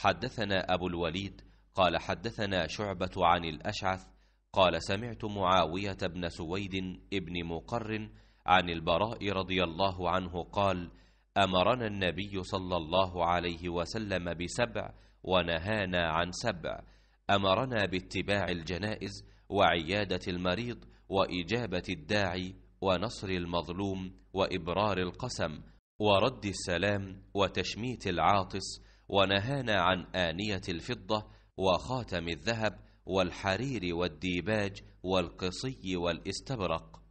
حدثنا أبو الوليد قال حدثنا شعبة عن الأشعث قال سمعت معاوية بن سويد ابن مقر عن البراء رضي الله عنه قال أمرنا النبي صلى الله عليه وسلم بسبع ونهانا عن سبع أمرنا باتباع الجنائز وعيادة المريض وإجابة الداعي ونصر المظلوم وإبرار القسم ورد السلام وتشميت العاطس ونهانا عن آنية الفضة وخاتم الذهب والحرير والديباج والقصي والاستبرق